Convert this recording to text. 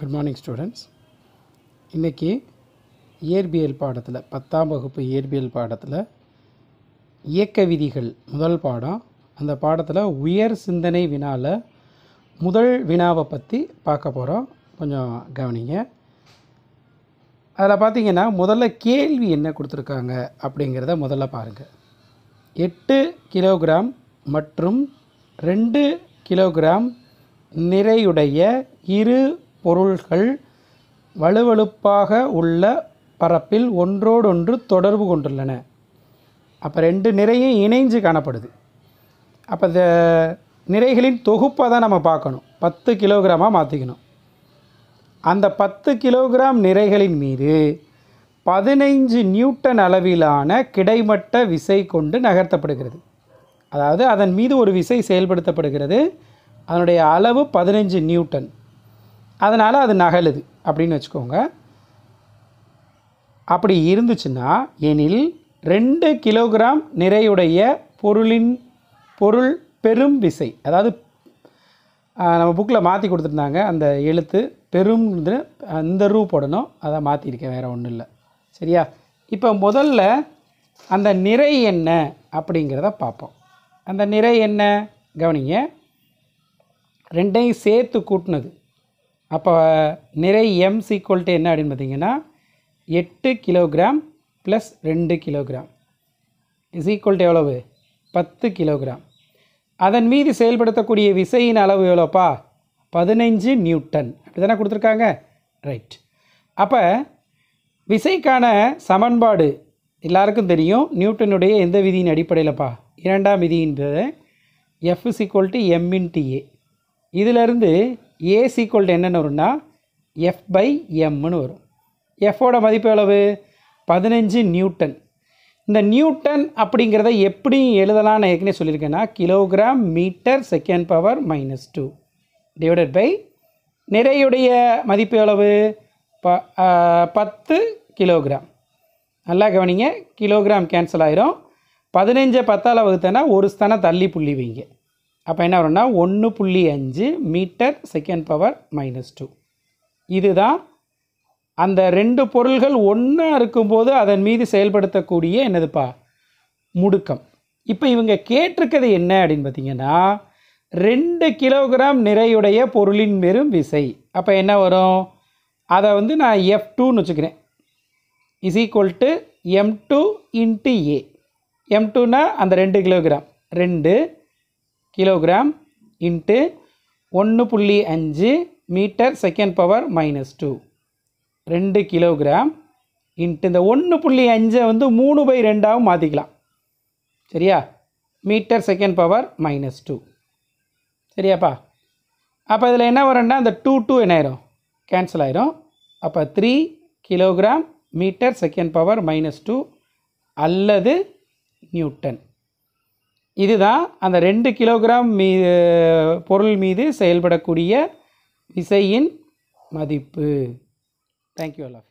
good morning students இன்றைக்கி இயற்பியல் பாடத்தில் பத்தாம் வகுப்பு இயற்பியல் பாடத்தில் இயக்க விதிகள் முதல் பாடம் அந்த பாடத்தில் உயர் சிந்தனை வினாவில் முதல் வினாவை பற்றி பார்க்க போகிறோம் கொஞ்சம் கவனிங்க அதில் பார்த்திங்கன்னா முதல்ல கேள்வி என்ன கொடுத்துருக்காங்க அப்படிங்கிறத முதல்ல பாருங்கள் எட்டு கிலோகிராம் மற்றும் ரெண்டு கிலோகிராம் நிறையுடைய இரு பொருள்கள் வலுவழுப்பாக உள்ள பரப்பில் ஒன்றோடொன்று தொடர்பு கொண்டுள்ளன அப்போ ரெண்டு நிறையும் இணைஞ்சு காணப்படுது அப்போ இந்த நிறைகளின் தொகுப்பை தான் நம்ம பார்க்கணும் பத்து கிலோகிராமாக மாற்றிக்கணும் அந்த பத்து கிலோகிராம் நிறைகளின் மீது பதினைஞ்சு நியூட்டன் அளவிலான கிடைமட்ட விசை கொண்டு நகர்த்தப்படுகிறது அதாவது அதன் மீது ஒரு விசை செயல்படுத்தப்படுகிறது அதனுடைய அளவு பதினைஞ்சு நியூட்டன் அதனால் அது நகலுது அப்படின்னு வச்சுக்கோங்க அப்படி இருந்துச்சுன்னா எனில் ரெண்டு கிலோகிராம் நிறையுடைய பொருளின் பொருள் பெரும் விசை அதாவது நம்ம புக்கில் மாற்றி கொடுத்துருந்தாங்க அந்த எழுத்து பெரும் இந்த ரூ போடணும் அதை மாற்றிருக்கேன் வேறு ஒன்றும் இல்லை சரியா இப்போ முதல்ல அந்த நிறை என்ன அப்படிங்கிறத பார்ப்போம் அந்த நிறை என்ன கவனிங்க ரெண்டையும் சேர்த்து கூட்டினது அப்போ நிறை எம் சீக்குவல்ட்டு என்ன அப்படின்னு பார்த்தீங்கன்னா எட்டு கிலோகிராம் ப்ளஸ் ரெண்டு கிலோகிராம் இஸ் ஈக்குவல்ட்டு எவ்வளவு பத்து கிலோகிராம் அதன் மீது செயல்படுத்தக்கூடிய விசையின் அளவு எவ்வளோப்பா பதினைஞ்சு நியூட்டன் அப்படி தானே கொடுத்துருக்காங்க ரைட் அப்போ விசைக்கான சமன்பாடு எல்லாருக்கும் தெரியும் நியூட்டனுடைய எந்த விதியின் அடிப்படையில்ப்பா இரண்டாம் விதியின்றது எஃப் இஸ் ஈக்குவல் டு எம்இன் டிஏ இதிலிருந்து ஏ சீக்குவல் டு என்னென்னு வரும்னா எஃப் பை எம்னு வரும் எஃபோட மதிப்பு எவ்வளவு பதினஞ்சு நியூட்டன் இந்த நியூட்டன் அப்படிங்கிறத எப்படி எழுதலாம் நான் ஏற்கனவே சொல்லியிருக்கேன்னா kilogram metre second power minus two divided by நிறையுடைய மதிப்பு எவ்வளவு ப பத்து கிலோகிராம் நல்லா கவனிங்க கிலோகிராம் கேன்சல் ஆயிரும் பதினஞ்சை பத்தால் வகுத்தேன்னா ஒரு ஸ்தானம் தள்ளி புள்ளி வைங்க அப்போ என்ன வரும்னா ஒன்று புள்ளி அஞ்சு metre second power minus two இதுதான் அந்த ரெண்டு பொருள்கள் ஒன்றா இருக்கும்போது அதன் மீது செயல்படுத்தக்கூடிய என்னதுப்பா முடுக்கம் இப்போ இவங்க கேட்டிருக்கிறது என்ன அப்படின்னு பார்த்தீங்கன்னா ரெண்டு கிலோகிராம் நிறையுடைய பொருளின் பெரும் விசை அப்போ என்ன வரும் அதை வந்து நான் எஃப் டூன்னு வச்சுக்கிறேன் is equal to M two into A M டூன்னா அந்த ரெண்டு கிலோகிராம் ரெண்டு கிலோகிராம் இன்ட்டு ஒன்று புள்ளி அஞ்சு metre second power minus two ரெண்டு கிலோகிராம் இன்ட்டு இந்த ஒன்று புள்ளி அஞ்சை வந்து மூணு பை ரெண்டாகவும் மாற்றிக்கலாம் சரியா metre second power minus two சரியாப்பா அப்போ இதில் என்ன வரும்னா அந்த டூ டூ என்ன ஆயிரும் கேன்சல் ஆயிரும் அப்போ three kilogram metre second power minus two அல்லது நியூட்டன் இதுதான் அந்த ரெண்டு கிலோகிராம் மீ பொருள் மீது செயல்படக்கூடிய விசையின் மதிப்பு தேங்க்யூ ஆல்